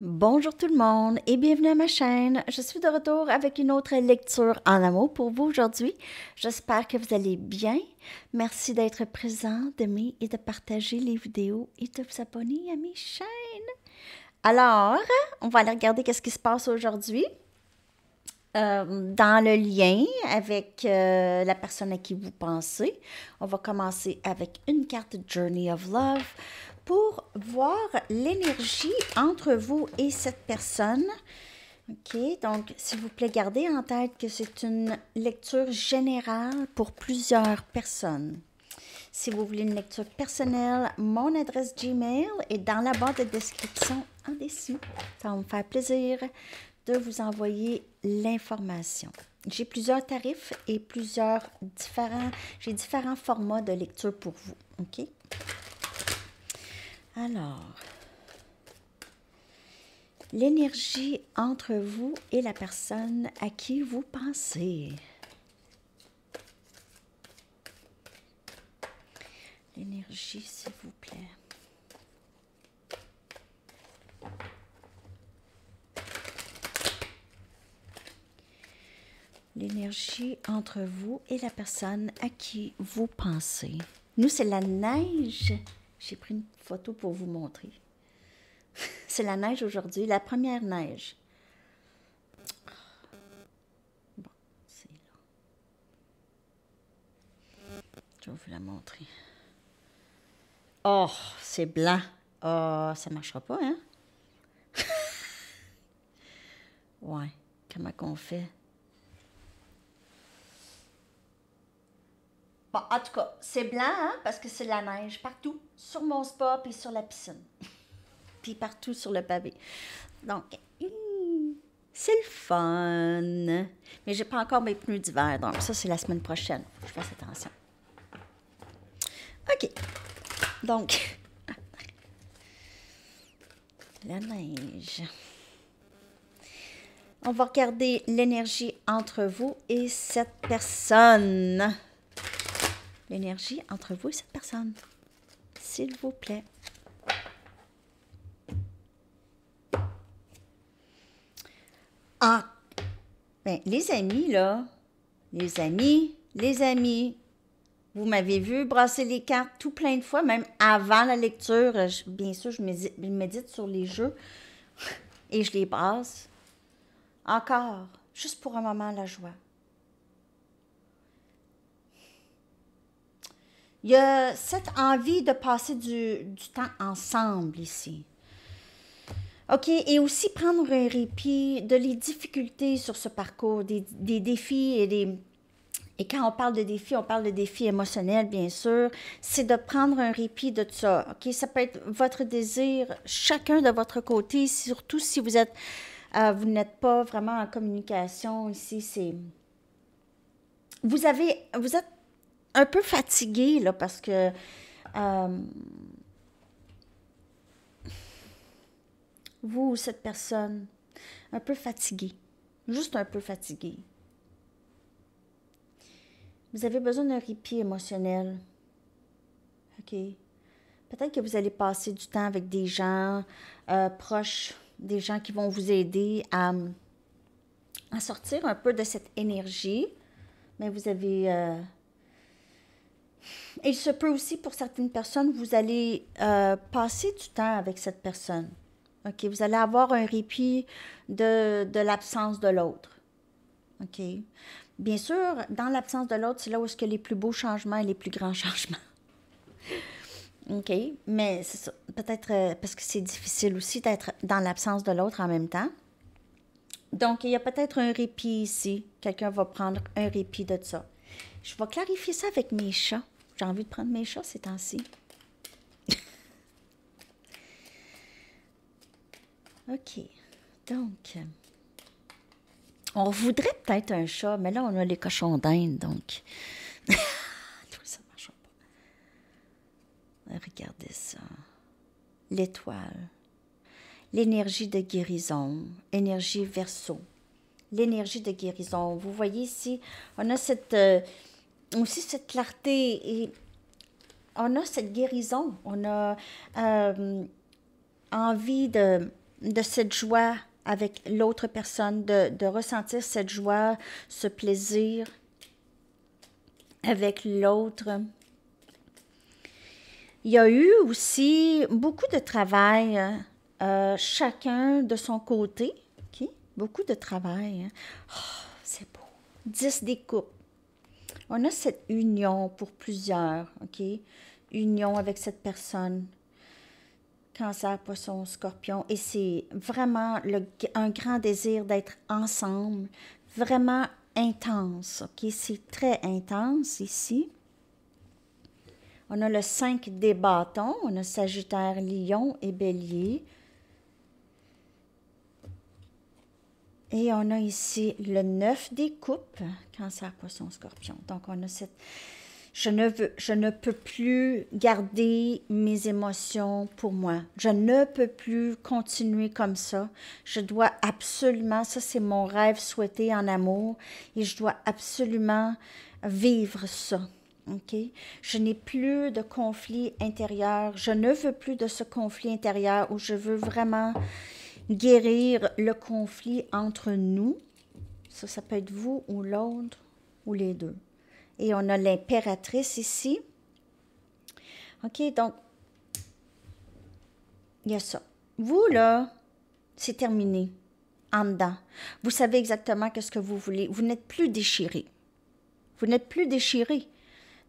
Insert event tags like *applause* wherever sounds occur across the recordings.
Bonjour tout le monde et bienvenue à ma chaîne. Je suis de retour avec une autre lecture en amour pour vous aujourd'hui. J'espère que vous allez bien. Merci d'être présent, d'aimer et de partager les vidéos et de vous abonner à mes chaînes. Alors, on va aller regarder qu'est-ce qui se passe aujourd'hui. Euh, dans le lien avec euh, la personne à qui vous pensez, on va commencer avec une carte Journey of Love pour voir l'énergie entre vous et cette personne. OK, donc s'il vous plaît, gardez en tête que c'est une lecture générale pour plusieurs personnes. Si vous voulez une lecture personnelle, mon adresse Gmail est dans la barre de description en dessous. Ça va me faire plaisir de vous envoyer l'information. J'ai plusieurs tarifs et plusieurs différents, j'ai différents formats de lecture pour vous. OK? Alors, l'énergie entre vous et la personne à qui vous pensez. L'énergie, s'il vous plaît. l'énergie entre vous et la personne à qui vous pensez. Nous, c'est la neige j'ai pris une photo pour vous montrer. *laughs* C'est la neige aujourd'hui, la première neige. Bon, c'est là. Je vais vous la montrer. Oh, c'est blanc. Oh, ça ne marchera pas, hein? *laughs* ouais, comment qu'on fait? Bon, en tout cas, c'est blanc, hein, parce que c'est de la neige partout, sur mon spa, puis sur la piscine, *laughs* puis partout sur le pavé. Donc, hum, c'est le fun. Mais j'ai pas encore mes pneus d'hiver, donc ça, c'est la semaine prochaine. Faut que je attention. OK. Donc, *laughs* la neige. On va regarder l'énergie entre vous et cette personne l'énergie entre vous et cette personne. S'il vous plaît. Ah! Ben, les amis, là, les amis, les amis, vous m'avez vu brasser les cartes tout plein de fois, même avant la lecture. bien sûr, je médite, je médite sur les jeux *laughs* et je les brasse. Encore, juste pour un moment, la joie. Il y a cette envie de passer du, temps ensemble ici. OK, et aussi prendre un répit de les difficultés sur ce parcours, des, défis et des, et quand on parle de défis, on parle de défis émotionnels, bien sûr. C'est de prendre un répit de tout ça. OK? Ça peut être votre désir, chacun de votre côté, surtout si vous êtes, euh, vous n'êtes pas vraiment en communication ici. C'est, vous avez, vous êtes un peu fatigué, là, parce que. Euh, vous, cette personne, un peu fatiguée, juste un peu fatiguée. Vous avez besoin d'un répit émotionnel. OK. Peut-être que vous allez passer du temps avec des gens euh, proches, des gens qui vont vous aider à, sortir un peu de cette énergie. Mais vous avez euh, il se peut aussi pour certaines personnes, vous allez euh, passer du temps avec cette personne. OK? Vous allez avoir un répit de, l'absence de l'autre. OK? Bien sûr, dans l'absence de l'autre, c'est là où est-ce que les plus beaux changements et les plus grands *laughs* changements. OK? Mais c'est Peut-être euh, parce que c'est difficile aussi d'être dans l'absence de l'autre en même temps. Donc, il y a peut-être un répit ici. Quelqu'un va prendre un répit de ça. Je vais clarifier ça avec mes chats. J'ai envie de prendre mes chats ces temps-ci. *laughs* OK. Donc, on voudrait peut-être un chat, mais là, on a les cochons d'Inde, donc. *laughs* ça ne marche pas. Euh, regardez ça. L'étoile. L'énergie de guérison. Énergie verso l'énergie de guérison. Vous voyez ici, on a cette, euh, aussi cette clarté et on a cette guérison. On a euh, envie de, de cette joie avec l'autre personne, de, ressentir cette joie, ce plaisir avec l'autre. Il y a eu aussi beaucoup de travail, euh, chacun de son côté, Beaucoup de travail. Hein. Oh, c'est beau. 10 découpes. On a cette union pour plusieurs, OK? Union avec cette personne. Cancer, poisson, scorpion. Et c'est vraiment un grand désir d'être ensemble. Vraiment intense, OK? C'est très intense ici. On a le 5 des bâtons. On a Sagittaire, Lion et Bélier. Et on a ici le 9 des coupes, cancer, poisson, scorpion. Donc, on a cette... Je ne, veux, je ne peux plus garder mes émotions pour moi. Je ne peux plus continuer comme ça. Je dois absolument, ça c'est mon rêve souhaité en amour, et je dois absolument vivre ça. OK? Je n'ai plus de conflit intérieur. Je ne veux plus de ce conflit intérieur où je veux vraiment guérir le conflit entre nous. Ça, ça peut être vous ou l'autre ou les deux. Et on a l'impératrice ici. OK, donc, il y a ça. Vous, là, c'est terminé. En dedans. Vous savez exactement ce que vous voulez. Vous n'êtes plus déchiré. Vous n'êtes plus déchiré.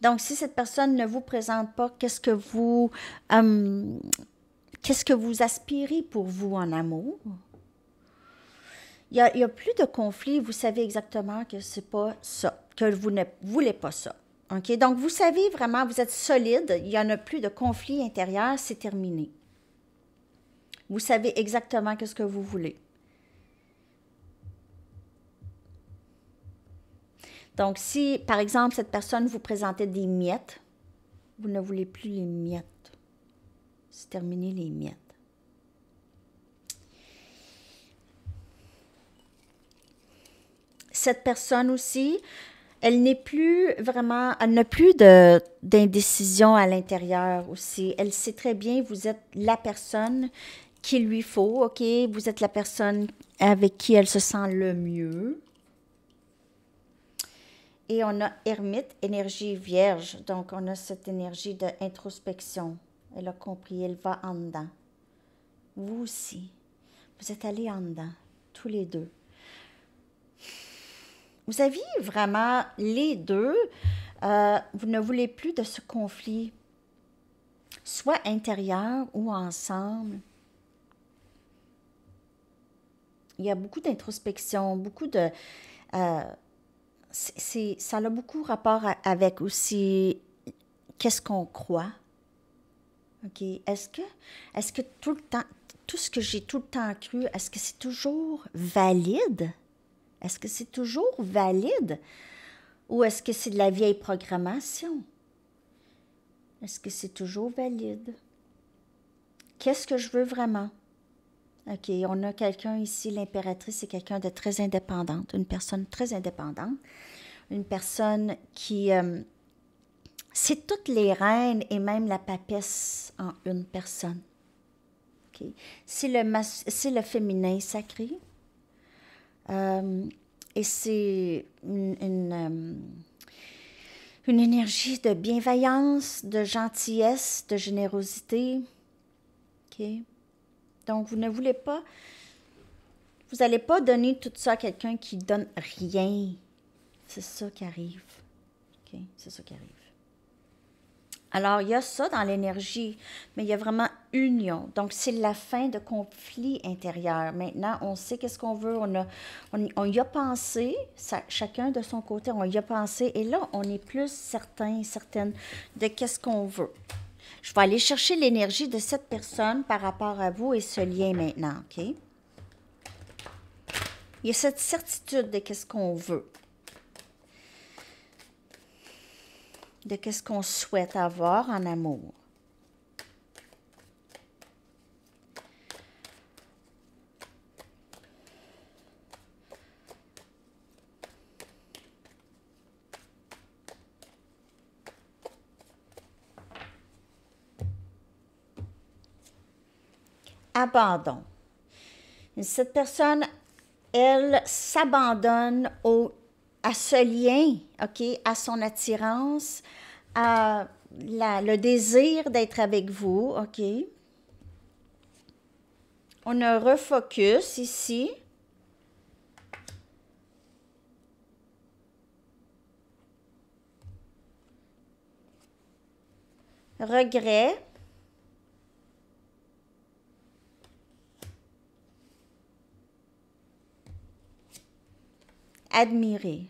Donc, si cette personne ne vous présente pas qu'est-ce que vous, euh, Qu'est-ce que vous aspirez pour vous en amour? Il n'y a, plus de conflit, vous savez exactement que c'est pas ça, que vous ne voulez pas ça. OK? Donc, vous savez vraiment, vous êtes solide, il n'y en a plus de conflit intérieur, c'est terminé. Vous savez exactement quest ce que vous voulez. Donc, si, par exemple, cette personne vous présentait des miettes, vous ne voulez plus les miettes. Terminer les miettes. Cette personne aussi, elle n'est plus vraiment, elle n'a plus d'indécision à l'intérieur aussi. Elle sait très bien, vous êtes la personne qu'il lui faut, OK? Vous êtes la personne avec qui elle se sent le mieux. Et on a ermite, énergie vierge. Donc, on a cette énergie d'introspection. Elle a compris, elle va en dedans. Vous aussi, vous êtes allés en dedans, tous les deux. Vous aviez vraiment, les deux, euh, vous ne voulez plus de ce conflit, soit intérieur ou ensemble. Il y a beaucoup d'introspection, beaucoup de... Euh, c'est, ça a beaucoup rapport avec aussi qu'est-ce qu'on croit, OK. Est-ce que, est que tout le temps, tout ce que j'ai tout le temps cru, est-ce que c'est toujours valide? Est-ce que c'est toujours valide? Ou est-ce que c'est de la vieille programmation? Est-ce que c'est toujours valide? Qu'est-ce que je veux vraiment? OK, on a quelqu'un ici, l'impératrice, c'est quelqu'un de très indépendante, une personne très indépendante, une personne qui... Euh, c'est toutes les reines et même la papesse en une personne. C'est le, féminin sacré. Euh, et c'est une, euh, une, énergie de bienveillance, de gentillesse, de générosité. Donc, vous ne voulez pas... Vous n'allez pas donner tout ça à quelqu'un qui donne rien. C'est ça qui arrive. C'est ça qui arrive. Alors, il y a ça dans l'énergie, mais il y a vraiment union. Donc, c'est la fin de conflit intérieur. Maintenant, on sait qu'est-ce qu'on veut, on, on, y a pensé, chacun de son côté, on y a pensé, et là, on est plus certain, certaine de qu'est-ce qu'on veut. Je vais aller chercher l'énergie de cette personne par rapport à vous et ce lien maintenant, OK? Il y a cette certitude de qu'est-ce qu'on veut. de qu'est-ce qu'on souhaite avoir en amour. abandon. Cette personne, elle s'abandonne au à ce lien, OK, à son attirance, à le désir d'être avec vous, OK. On a refocus ici. Regret. admirer.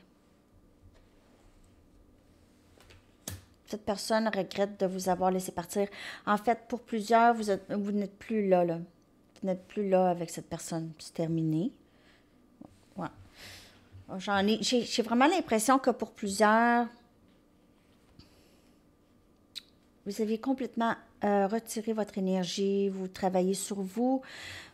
Cette personne regrette de vous avoir laissé partir. En fait, pour plusieurs, vous, vous n'êtes plus là, là. Vous n'êtes plus là avec cette personne. C'est terminé. J'en ai, j'ai, vraiment l'impression que pour plusieurs, vous avez complètement euh, retiré votre énergie, vous travaillez sur vous,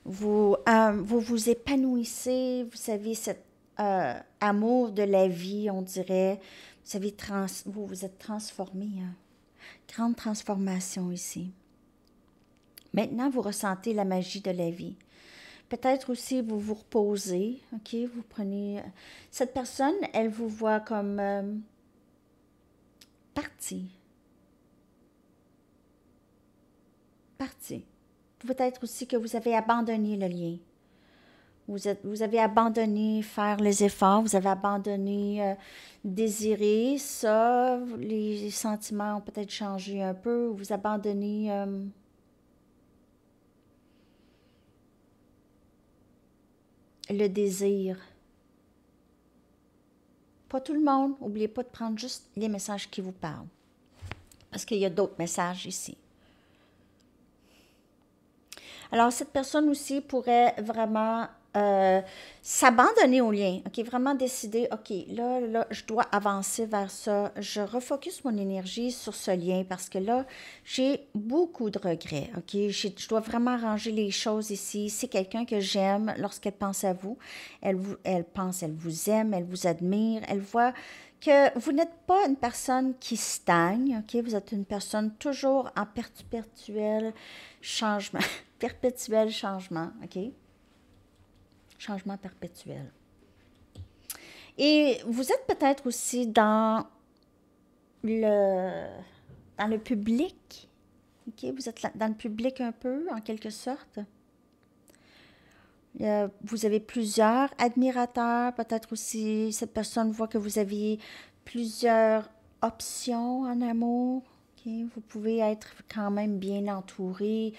vous euh, vous, vous épanouissez, vous avez cette euh, amour de la vie, on dirait. Vous savez, trans vous, vous êtes transformé. Hein. Grande transformation ici. Maintenant, vous ressentez la magie de la vie. Peut-être aussi vous vous reposez, ok? Vous prenez... Euh, cette personne, elle vous voit comme euh, partie. Partie. Peut-être aussi que vous avez abandonné le lien. Vous, avez abandonné faire les efforts, vous avez abandonné euh, désirer ça, les sentiments ont peut-être changé un peu, vous abandonnez... Euh, le désir. Pas tout le monde. N'oubliez pas de prendre juste les messages qui vous parlent. Parce qu'il y a d'autres messages ici. Alors, cette personne aussi pourrait vraiment euh, s'abandonner au lien, OK, vraiment décider, OK, là, là, je dois avancer vers ça, je refocus mon énergie sur ce lien parce que là, j'ai beaucoup de regrets, OK, je dois vraiment ranger les choses ici. C'est quelqu'un que j'aime lorsqu'elle pense à vous, elle, vous, elle pense, elle vous aime, elle vous admire, elle voit que vous n'êtes pas une personne qui stagne, OK, vous êtes une personne toujours en perpétuel changement, *laughs* perpétuel changement, OK Changement perpétuel. Et vous êtes peut-être aussi dans le, dans le public. Vous êtes dans le public un peu, en quelque sorte. Euh, vous avez plusieurs admirateurs, peut-être aussi cette personne voit que vous avez plusieurs options en amour. Vous pouvez être quand même bien entouré.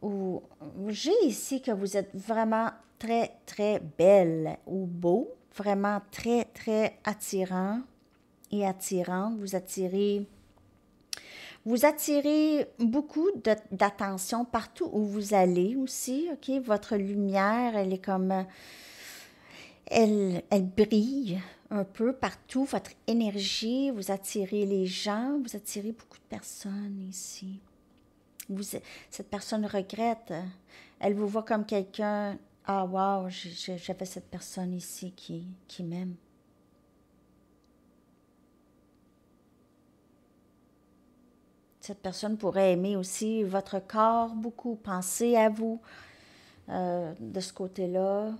Ou j'ai ici que vous êtes vraiment très, très belle ou beau, vraiment très, très attirant et attirante. Vous attirez, vous attirez beaucoup d'attention partout où vous allez aussi, OK? Votre lumière, elle est comme... Elle, elle brille un peu partout, votre énergie, vous attirez les gens, vous attirez beaucoup de personnes ici. Vous, cette personne regrette, elle vous voit comme quelqu'un ah, wow, j'avais cette personne ici qui, m'aime. Cette personne pourrait aimer aussi votre corps beaucoup, penser à vous euh, de ce côté-là.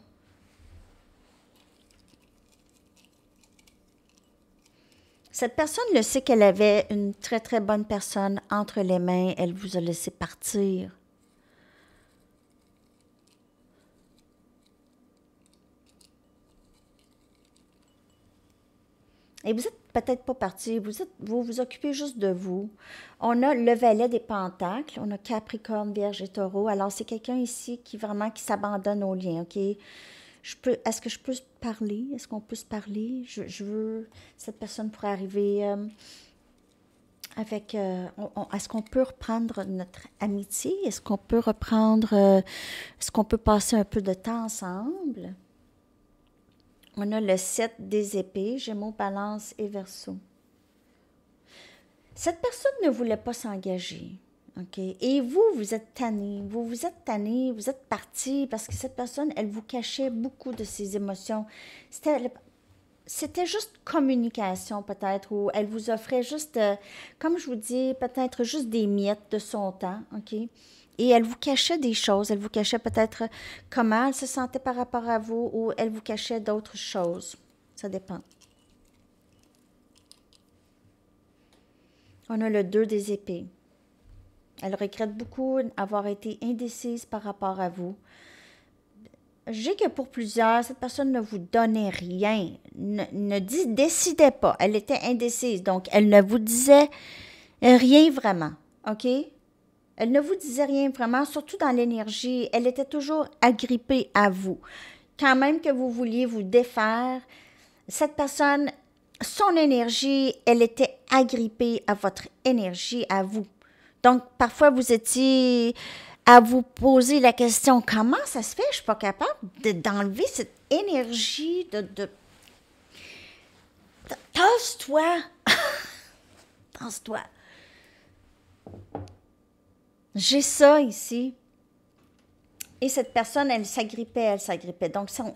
Cette personne le sait qu'elle avait une très très bonne personne entre les mains. Elle vous a laissé partir. Et vous n'êtes peut-être pas parti, vous, êtes, vous vous occupez juste de vous. On a le valet des pentacles, on a Capricorne, Vierge et Taureau. Alors, c'est quelqu'un ici qui vraiment qui s'abandonne aux liens, OK? Je peux, est-ce que je peux parler? Est-ce qu'on peut se parler? Je, veux, cette personne pourrait arriver euh, avec, euh, est-ce qu'on peut reprendre notre amitié? Est-ce qu'on peut reprendre, euh, est-ce qu'on peut passer un peu de temps ensemble? On a le 7 des épées, Gémeaux, Balance et Verseau. Cette personne ne voulait pas s'engager. OK? Et vous, vous êtes tanné. Vous vous êtes tanné, vous êtes parti parce que cette personne, elle vous cachait beaucoup de ses émotions. C'était juste communication peut-être, ou elle vous offrait juste, euh, comme je vous dis, peut-être juste des miettes de son temps, OK? et elle vous cachait des choses. Elle vous cachait peut-être comment elle se sentait par rapport à vous ou elle vous cachait d'autres choses. Ça dépend. On a le 2 des épées. Elle regrette beaucoup avoir été indécise par rapport à vous. J'ai que pour plusieurs, cette personne ne vous donnait rien, ne, décidait pas. Elle était indécise, donc elle ne vous disait rien vraiment. OK? Elle ne vous disait rien vraiment, surtout dans l'énergie. Elle était toujours agrippée à vous. Quand même que vous vouliez vous défaire, cette personne, son énergie, elle était agrippée à votre énergie, à vous. Donc, parfois, vous étiez à vous poser la question, comment ça se fait? Je ne suis pas capable d'enlever cette énergie de... de... toi Tasse-toi! *laughs* J'ai ça ici. Et cette personne, elle s'agrippait, elle s'agrippait. Donc, son,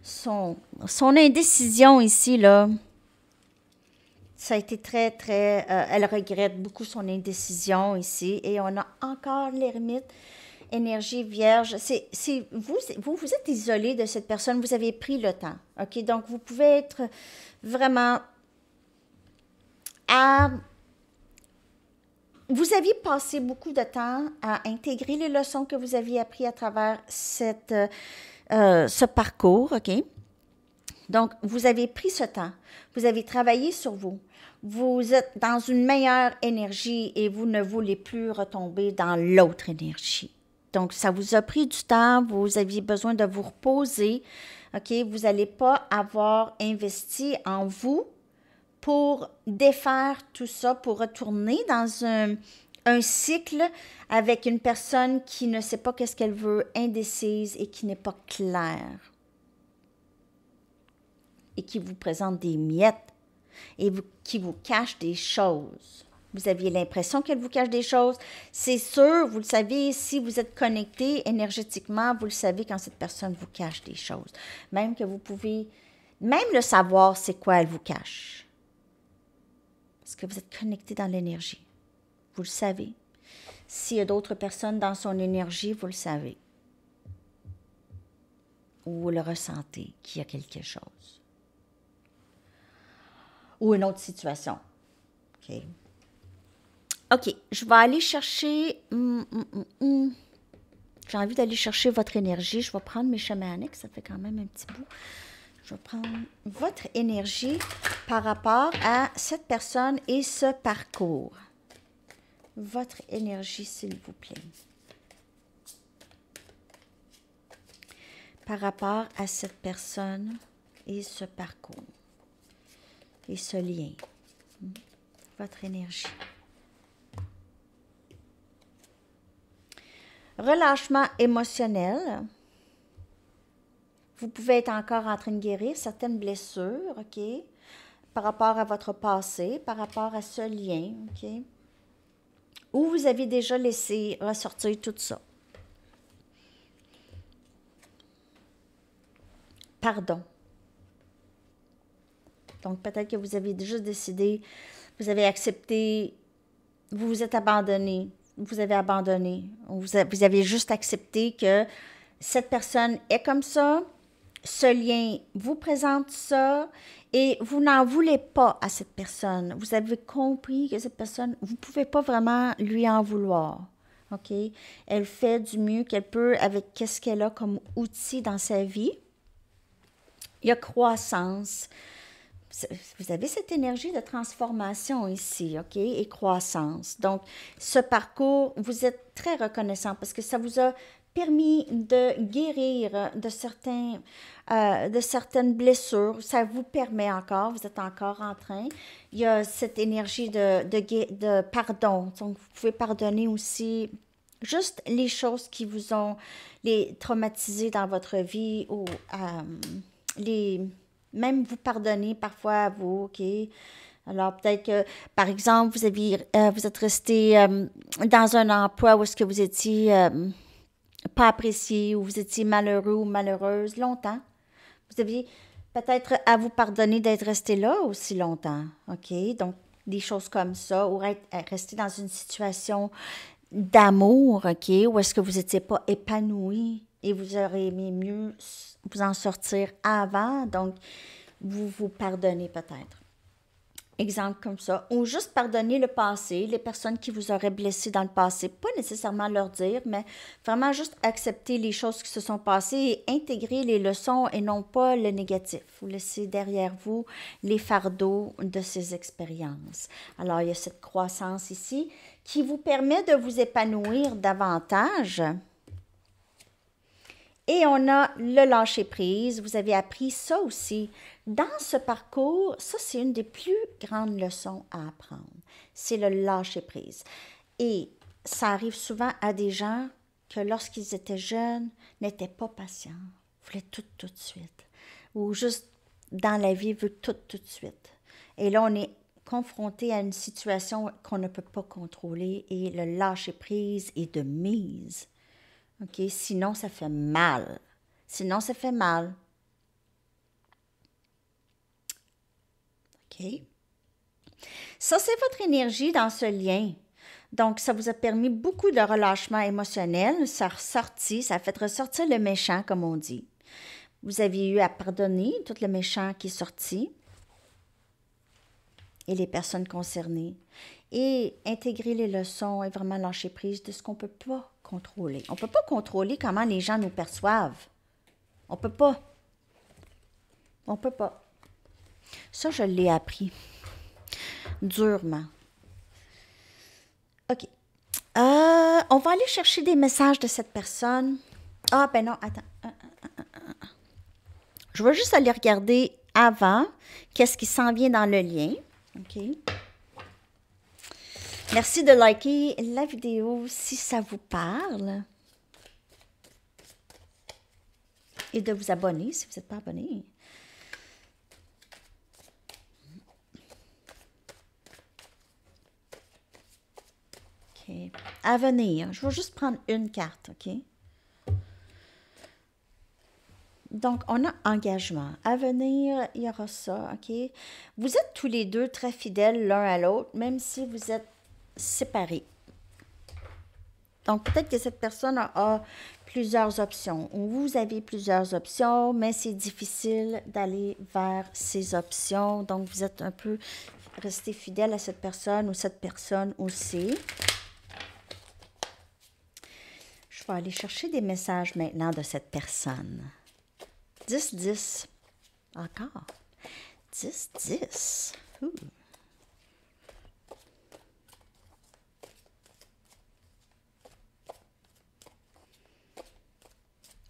son, son, indécision ici, là, ça a été très, très... Euh, elle regrette beaucoup son indécision ici. Et on a encore l'ermite, énergie vierge. C'est, vous, vous, vous êtes isolé de cette personne, vous avez pris le temps. OK? Donc, vous pouvez être vraiment... À, vous aviez passé beaucoup de temps à intégrer les leçons que vous aviez apprises à travers cette, euh, ce parcours, OK? Donc, vous avez pris ce temps, vous avez travaillé sur vous, vous êtes dans une meilleure énergie et vous ne voulez plus retomber dans l'autre énergie. Donc, ça vous a pris du temps, vous aviez besoin de vous reposer, OK? Vous n'allez pas avoir investi en vous pour défaire tout ça, pour retourner dans un, cycle avec une personne qui ne sait pas qu'est-ce qu'elle veut, indécise et qui n'est pas claire. Et qui vous présente des miettes et qui vous cache des choses. Vous aviez l'impression qu'elle vous cache des choses. C'est sûr, vous le savez, si vous êtes connecté énergétiquement, vous le savez quand cette personne vous cache des choses. Même que vous pouvez, même le savoir, c'est quoi elle vous cache que vous êtes connecté dans l'énergie. Vous le savez. S'il y a d'autres personnes dans son énergie, vous le savez. Ou vous le ressentez qu'il y a quelque chose. Ou une autre situation. OK. OK, je vais aller chercher. Mm, mm, mm, J'ai envie d'aller chercher votre énergie. Je vais prendre mes chemins annexes. Ça fait quand même un petit bout. Je vais prendre votre énergie par rapport à cette personne et ce parcours. Votre énergie, s'il vous plaît. Par rapport à cette personne et ce parcours et ce lien. Votre énergie. Relâchement émotionnel. Vous pouvez être encore en train de guérir certaines blessures, OK? Par rapport à votre passé, par rapport à ce lien, OK? Ou vous avez déjà laissé ressortir tout ça. Pardon. Donc, peut-être que vous avez juste décidé, vous avez accepté, vous vous êtes abandonné, vous avez abandonné, vous, vous avez juste accepté que cette personne est comme ça, ce lien vous présente ça et vous n'en voulez pas à cette personne. Vous avez compris que cette personne, vous ne pouvez pas vraiment lui en vouloir. OK? Elle fait du mieux qu'elle peut avec qu'est-ce qu'elle a comme outil dans sa vie. Il y a croissance. Vous avez cette énergie de transformation ici, OK? Et croissance. Donc, ce parcours, vous êtes très reconnaissant parce que ça vous a permis de guérir de, certains, euh, de certaines blessures. Ça vous permet encore, vous êtes encore en train. Il y a cette énergie de, de, pardon. Donc, vous pouvez pardonner aussi juste les choses qui vous ont les traumatisé dans votre vie ou euh, les même vous pardonner parfois à vous, OK? Alors peut-être que, par exemple, vous, aviez, euh, vous êtes resté dans un emploi où est-ce que vous étiez pas apprécié ou vous étiez malheureux ou malheureuse longtemps. Vous aviez peut-être à vous pardonner d'être resté là aussi longtemps. OK? Donc, des choses comme ça, ou rester dans une situation d'amour, OK? Ou est-ce que vous n'étiez pas épanoui et vous auriez aimé mieux vous en sortir avant. Donc, vous vous pardonnez peut-être exemple comme ça, ou juste pardonner le passé, les personnes qui vous auraient blessé dans le passé, pas nécessairement leur dire, mais vraiment juste accepter les choses qui se sont passées et intégrer les leçons et non pas le négatif. Vous laissez derrière vous les fardeaux de ces expériences. Alors, il y a cette croissance ici qui vous permet de vous épanouir davantage. Et on a le lâcher prise. Vous avez appris ça aussi dans ce parcours, ça, c'est une des plus grandes leçons à apprendre. C'est le lâcher-prise. Et ça arrive souvent à des gens que lorsqu'ils étaient jeunes, n'étaient pas patients, voulaient tout, tout de suite. Ou juste dans la vie, veut tout, tout de suite. Et là, on est confronté à une situation qu'on ne peut pas contrôler et le lâcher-prise est de mise. OK? Sinon, ça fait mal. Sinon, ça fait mal. OK? Ça, c'est votre énergie dans ce lien. Donc, ça vous a permis beaucoup de relâchement émotionnel, ça a ressorti, ça a fait ressortir le méchant, comme on dit. Vous aviez eu à pardonner tout le méchant qui est sorti et les personnes concernées. Et intégrer les leçons et vraiment lâcher prise de ce qu'on ne peut pas contrôler. On ne peut pas contrôler comment les gens nous perçoivent. On ne peut pas. On ne peut pas. Ça, je l'ai appris durement. OK. Euh, on va aller chercher des messages de cette personne. Ah, ben non, attends. Euh, euh, je vais juste aller regarder avant qu'est-ce qui s'en vient dans le lien. OK. Merci de liker la vidéo si ça vous parle. Et de vous abonner si vous n'êtes pas abonné. Avenir. À venir. Je vais juste prendre une carte, OK? Donc, on a engagement. À venir, il y aura ça, OK? Vous êtes tous les deux très fidèles l'un à l'autre, même si vous êtes séparés. Donc, peut-être que cette personne a, a plusieurs options, ou vous avez plusieurs options, mais c'est difficile d'aller vers ces options. Donc, vous êtes un peu resté fidèle à cette personne ou cette personne aussi. Je vais aller chercher des messages maintenant de cette personne. 10, 10. Encore. 10, 10.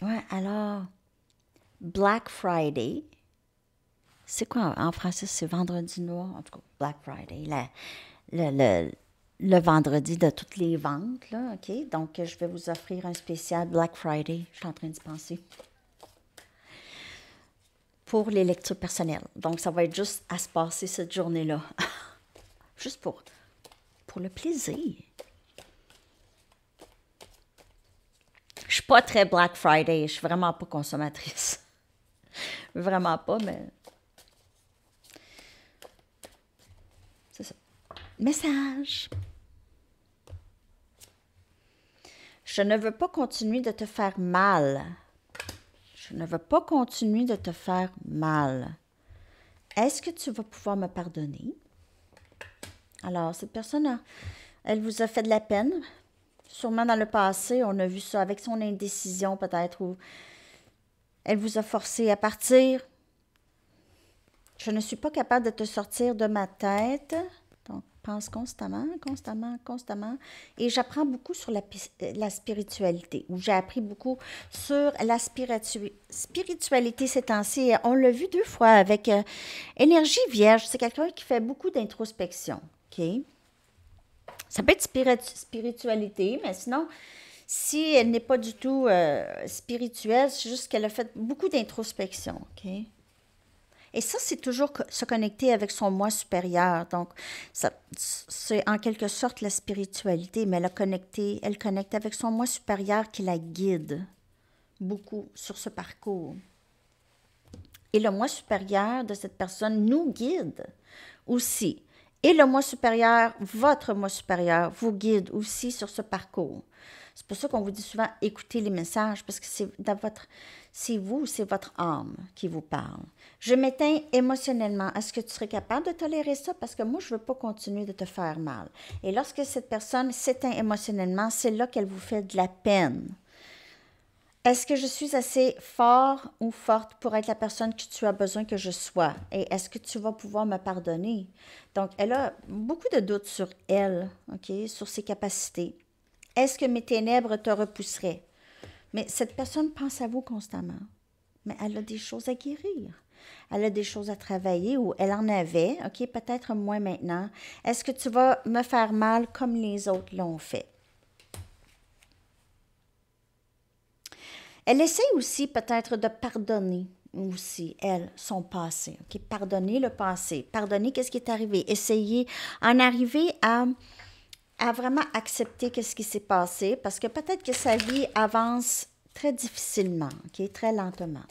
Ouais, alors, Black Friday, c'est quoi en français? C'est vendredi noir, en tout cas, Black Friday, le, le vendredi de toutes les ventes. Là, OK? Donc, je vais vous offrir un spécial Black Friday. Je suis en train d'y penser. Pour les lectures personnelles. Donc, ça va être juste à se passer cette journée-là. *laughs* juste pour, pour le plaisir. Je suis pas très Black Friday. Je suis vraiment pas consommatrice. *laughs* vraiment pas, mais... C'est ça. Message. Je ne veux pas continuer de te faire mal. Je ne veux pas continuer de te faire mal. Est-ce que tu vas pouvoir me pardonner? Alors, cette personne, elle vous a fait de la peine. Sûrement dans le passé, on a vu ça avec son indécision peut-être, elle vous a forcé à partir. Je ne suis pas capable de te sortir de ma tête pense constamment, constamment, constamment. Et j'apprends beaucoup sur la, euh, spiritualité, ou j'ai appris beaucoup sur la spiritualité ces temps-ci. On l'a vu deux fois avec euh, Énergie Vierge. C'est quelqu'un qui fait beaucoup d'introspection. OK? Ça peut être spiritualité, mais sinon, si elle n'est pas du tout euh, spirituelle, c'est juste qu'elle a fait beaucoup d'introspection. OK? Et ça, c'est toujours se connecter avec son moi supérieur. Donc, c'est en quelque sorte la spiritualité, mais elle, connecter, elle connecte avec son moi supérieur qui la guide beaucoup sur ce parcours. Et le moi supérieur de cette personne nous guide aussi et le moi supérieur, votre moi supérieur, vous guide aussi sur ce parcours. C'est pour ça qu'on vous dit souvent écoutez les messages, parce que c'est dans votre c'est vous, c'est votre âme qui vous parle. Je m'éteins émotionnellement. Est-ce que tu serais capable de tolérer ça? Parce que moi, je ne veux pas continuer de te faire mal. Et lorsque cette personne s'éteint émotionnellement, c'est là qu'elle vous fait de la peine. Est-ce que je suis assez fort ou forte pour être la personne que tu as besoin que je sois? Et est-ce que tu vas pouvoir me pardonner? Donc, elle a beaucoup de doutes sur elle, OK, sur ses capacités. Est-ce que mes ténèbres te repousseraient? Mais cette personne pense à vous constamment. Mais elle a des choses à guérir. Elle a des choses à travailler ou elle en avait, OK, peut-être moins maintenant. Est-ce que tu vas me faire mal comme les autres l'ont fait? Elle essaie aussi peut-être de pardonner aussi, elle, son passé. qui Pardonner le passé, pardonner qu'est-ce qui est arrivé, essayer en arriver à, à vraiment accepter qu'est-ce qui s'est passé, parce que peut-être que sa vie avance très difficilement, très lentement.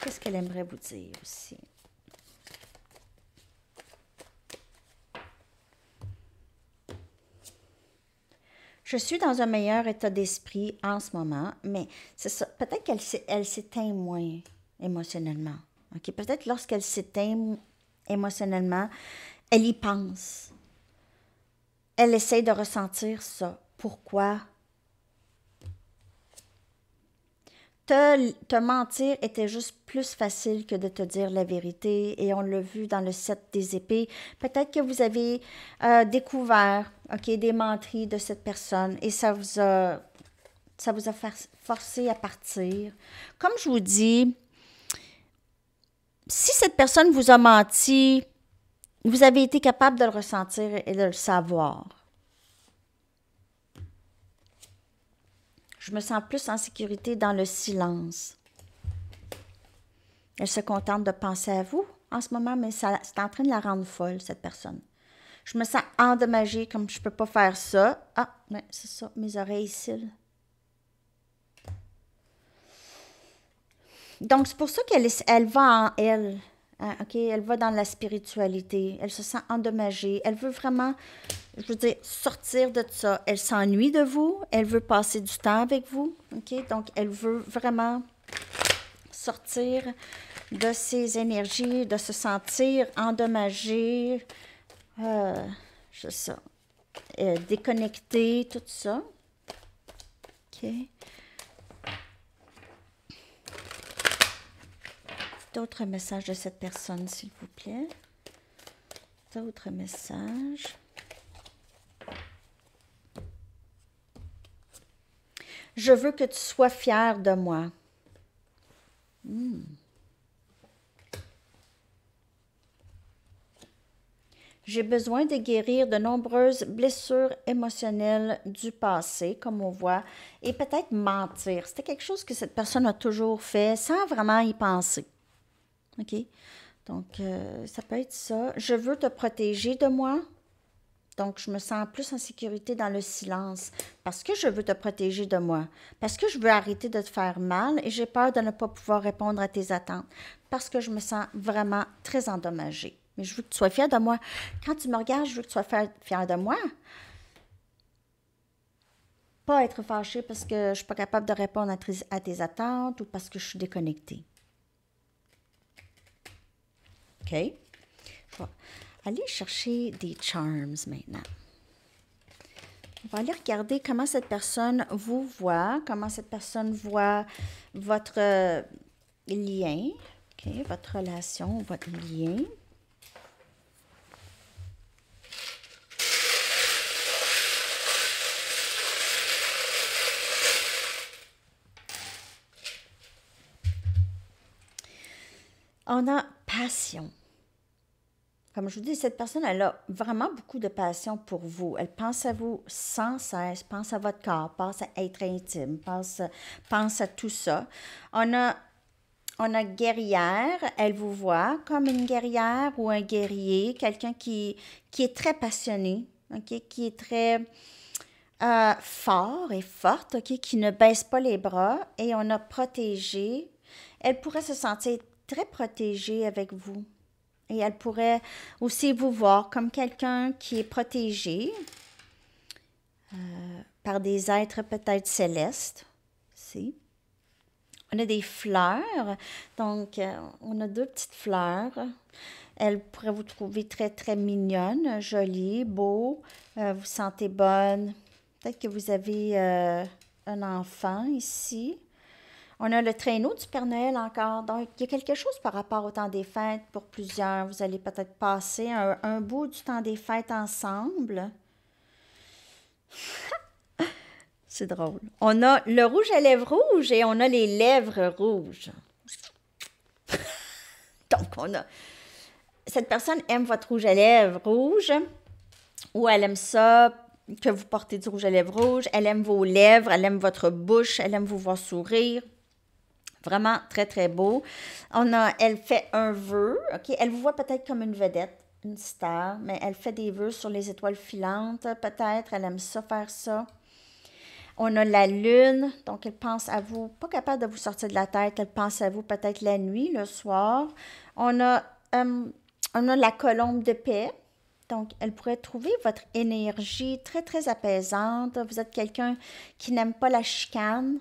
Qu'est-ce qu'elle aimerait vous dire aussi? je suis dans un meilleur état d'esprit en ce moment, mais Peut-être qu'elle elle s'éteint moins émotionnellement. Peut-être lorsqu'elle s'éteint émotionnellement, elle y pense. Elle essaie de ressentir ça. Pourquoi? Te, mentir était juste plus facile que de te dire la vérité et on l'a vu dans le set des épées. Peut-être que vous avez euh, découvert ok, des menteries de cette personne et ça vous ça vous a forcé à partir. Comme je vous dis, si cette personne vous a menti, vous avez été capable de le ressentir et de le savoir. Je me sens plus en sécurité dans le silence. Elle se contente de penser à vous en ce moment, mais c'est en train de la rendre folle, cette personne. Je me sens endommagée comme je ne peux pas faire ça. Ah, mais c'est ça, mes oreilles ici. Donc, c'est pour ça qu'elle va en elle. Hein, elle va dans la spiritualité. Elle se sent endommagée. Elle veut vraiment je veux dire, sortir de ça. Elle s'ennuie de vous, elle veut passer du temps avec vous, OK? Donc, elle veut vraiment sortir de ses énergies, de se sentir endommagée, euh, je sais, euh, déconnectée, tout ça. OK? D'autres messages de cette personne, s'il vous plaît. D'autres messages. Je veux que tu sois fier de moi. Hmm. J'ai besoin de guérir de nombreuses blessures émotionnelles du passé, comme on voit, et peut-être mentir. C'était quelque chose que cette personne a toujours fait sans vraiment y penser. OK? Donc, euh, ça peut être ça. Je veux te protéger de moi. Donc, je me sens plus en sécurité dans le silence parce que je veux te protéger de moi, parce que je veux arrêter de te faire mal et j'ai peur de ne pas pouvoir répondre à tes attentes, parce que je me sens vraiment très endommagée. Mais je veux que tu sois fière de moi. Quand tu me regardes, je veux que tu sois fière de moi. Pas être fâchée parce que je ne suis pas capable de répondre à, à tes attentes ou parce que je suis déconnectée. OK? Allez chercher des charms maintenant. On va aller regarder comment cette personne vous voit, comment cette personne voit votre euh, lien, votre relation, votre lien. On a passion. Comme je vous dis, cette personne, elle a vraiment beaucoup de passion pour vous. Elle pense à vous sans cesse, pense à votre corps, pense à être intime, pense, pense à tout ça. On a, on a guerrière, elle vous voit comme une guerrière ou un guerrier, quelqu'un qui, qui est très passionné, qui est très... Euh, fort et forte, qui ne baisse pas les bras, et on a protégé. Elle pourrait se sentir très protégée avec vous. Et elle pourrait aussi vous voir comme quelqu'un qui est protégé euh, par des êtres peut-être célestes. Si. On a des fleurs. Donc, euh, on a deux petites fleurs. Elle pourrait vous trouver très, très mignonne, jolie, beau. Euh, vous sentez bonne. Peut-être que vous avez un enfant ici. On a le traîneau du Père Noël encore. Donc, il y a quelque chose par rapport au temps des fêtes pour plusieurs. Vous allez peut-être passer un, bout du temps des fêtes ensemble. *laughs* C'est drôle. On a le rouge à lèvres rouge et on a les lèvres rouges. *laughs* Donc, on a. Cette personne aime votre rouge à lèvres rouge ou elle aime ça que vous portez du rouge à lèvres rouge. Elle aime vos lèvres, elle aime votre bouche, elle aime vous voir sourire. Vraiment très, très beau. On a, elle fait un vœu. ok Elle vous voit peut-être comme une vedette, une star, mais elle fait des vœux sur les étoiles filantes, peut-être. Elle aime ça, faire ça. On a la lune, donc elle pense à vous, pas capable de vous sortir de la tête, elle pense à vous peut-être la nuit, le soir. On a, euh, on a la colombe de paix, donc elle pourrait trouver votre énergie très, très apaisante. Vous êtes quelqu'un qui n'aime pas la chicane,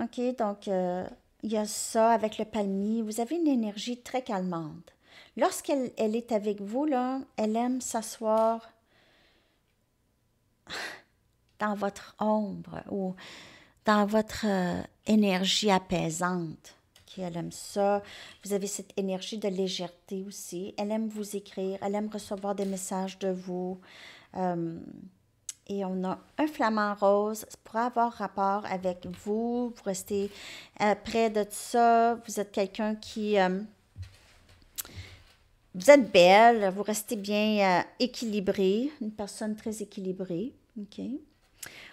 ok, donc... Euh, il y a ça avec le palmier. Vous avez une énergie très calmante. Lorsqu'elle elle est avec vous, là, elle aime s'asseoir *laughs* dans votre ombre ou dans votre euh, énergie apaisante. elle aime ça. Vous avez cette énergie de légèreté aussi. Elle aime vous écrire. Elle aime recevoir des messages de vous. Euh, et on a un flamant rose pour avoir rapport avec vous, vous rester euh, près de tout ça, vous êtes quelqu'un qui... Euh, vous êtes belle, vous restez bien euh, équilibrée, une personne très équilibrée. OK.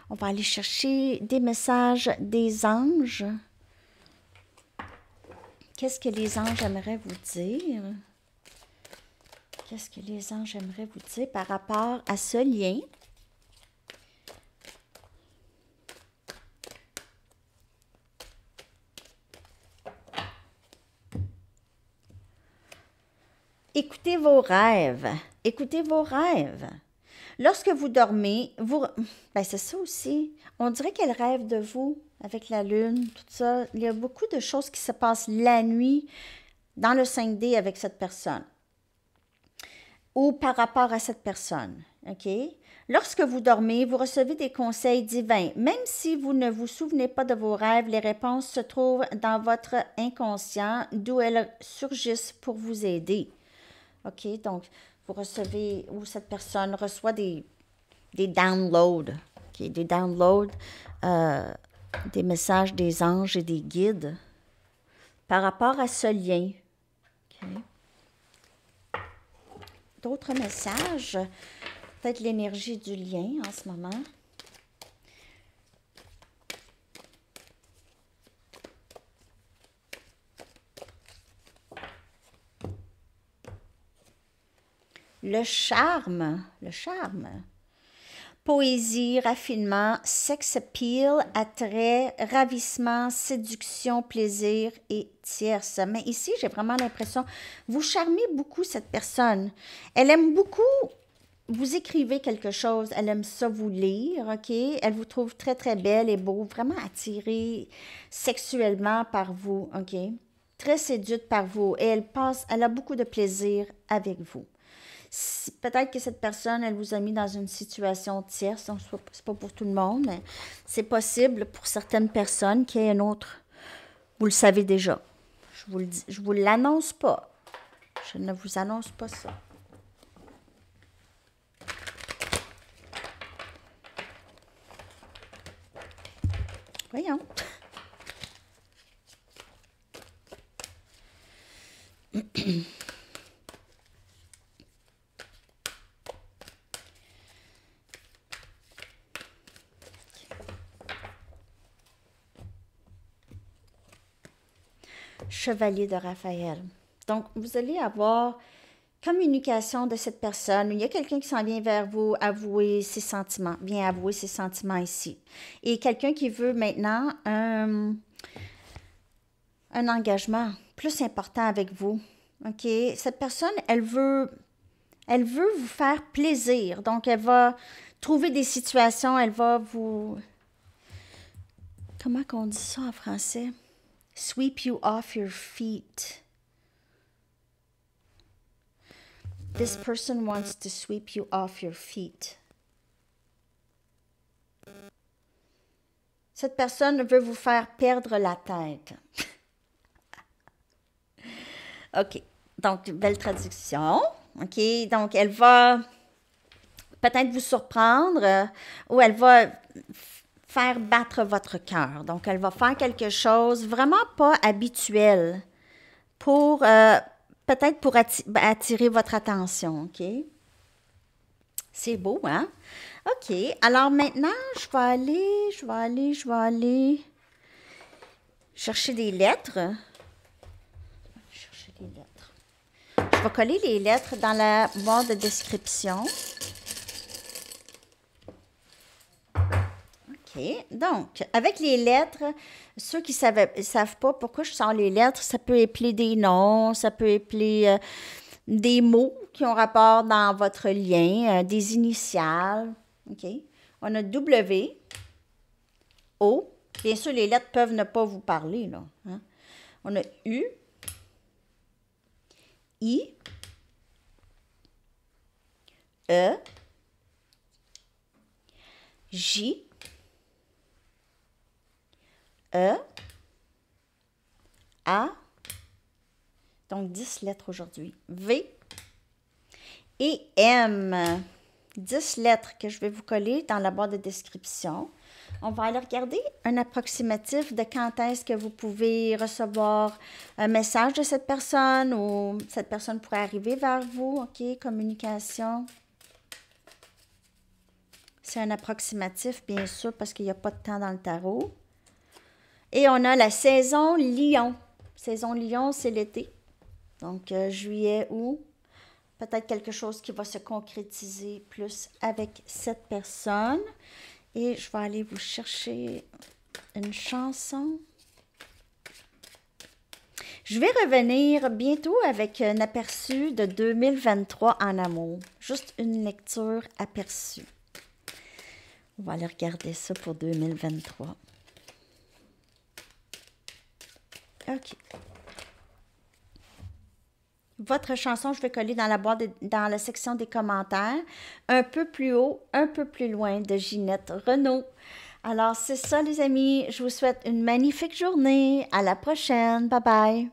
On va aller chercher des messages des anges. Qu'est-ce que les anges aimeraient vous dire? Qu'est-ce que les anges aimeraient vous dire par rapport à ce lien Écoutez vos rêves. Écoutez vos rêves. Lorsque vous dormez, vous. Ben, c'est ça aussi. On dirait qu'elle rêve de vous avec la lune, tout ça. Il y a beaucoup de choses qui se passent la nuit dans le 5D avec cette personne ou par rapport à cette personne. OK? Lorsque vous dormez, vous recevez des conseils divins. Même si vous ne vous souvenez pas de vos rêves, les réponses se trouvent dans votre inconscient, d'où elles surgissent pour vous aider. OK, donc vous recevez, ou cette personne reçoit des, des downloads, des euh, des messages des anges et des guides par rapport à ce lien. D'autres messages, peut-être l'énergie du lien en ce moment. le charme, le charme. Poésie, raffinement, sex appeal, attrait, ravissement, séduction, plaisir et tierce. Mais ici, j'ai vraiment l'impression, vous charmez beaucoup cette personne. Elle aime beaucoup vous écrivez quelque chose, elle aime ça vous lire, OK? Elle vous trouve très, très belle et beau, vraiment attirée sexuellement par vous, OK? Très séduite par vous et elle passe, elle a beaucoup de plaisir avec vous peut-être que cette personne, elle vous a mis dans une situation tierce, donc c'est pas pour tout le monde, mais c'est possible pour certaines personnes qu'il y ait une autre. Vous le savez déjà. Je vous je vous l'annonce pas. Je ne vous annonce pas ça. Voyons. *clears throat* chevalier de Raphaël. Donc, vous allez avoir communication de cette personne. Il y a quelqu'un qui s'en vient vers vous avouer ses sentiments, vient avouer ses sentiments ici. Et quelqu'un qui veut maintenant un, engagement plus important avec vous. OK? Cette personne, elle veut, elle veut vous faire plaisir. Donc, elle va trouver des situations, elle va vous... Comment qu'on dit ça en français? sweep you off your feet. This person wants to sweep you off your feet. Cette personne veut vous faire perdre la tête. *laughs* OK. Donc, belle traduction. OK. Donc, elle va peut-être vous surprendre ou elle va faire battre votre cœur. Donc, elle va faire quelque chose vraiment pas habituel pour euh, peut-être pour ben, attirer votre attention. OK? C'est beau, hein? OK. Alors maintenant, je vais aller, je vais aller, je vais aller chercher des lettres. Chercher des lettres. Je vais coller les lettres dans la barre de description. Donc, avec les lettres, ceux qui ne savent pas pourquoi je sens les lettres, ça peut épeler des noms, ça peut épeler euh, des mots qui ont rapport dans votre lien, euh, des initiales. OK. On a W, O. Bien sûr, les lettres peuvent ne pas vous parler. Là, hein? On a U, I, E, J, E, A, donc 10 lettres aujourd'hui, V et M. 10 lettres que je vais vous coller dans la barre de description. On va aller regarder un approximatif de quand est-ce que vous pouvez recevoir un message de cette personne ou cette personne pourrait arriver vers vous. OK, communication. C'est un approximatif, bien sûr, parce qu'il n'y a pas de temps dans le tarot. Et on a la saison Lyon. Saison Lyon, c'est l'été. Donc, euh, juillet, août. Peut-être quelque chose qui va se concrétiser plus avec cette personne. Et je vais aller vous chercher une chanson. Je vais revenir bientôt avec un aperçu de 2023 en amour. Juste une lecture aperçue. On va aller regarder ça pour 2023. OK. Votre chanson, je vais coller dans la boîte, dans la section des commentaires, un peu plus haut, un peu plus loin de Ginette Renault. Alors, c'est ça, les amis. Je vous souhaite une magnifique journée. À la prochaine. Bye bye.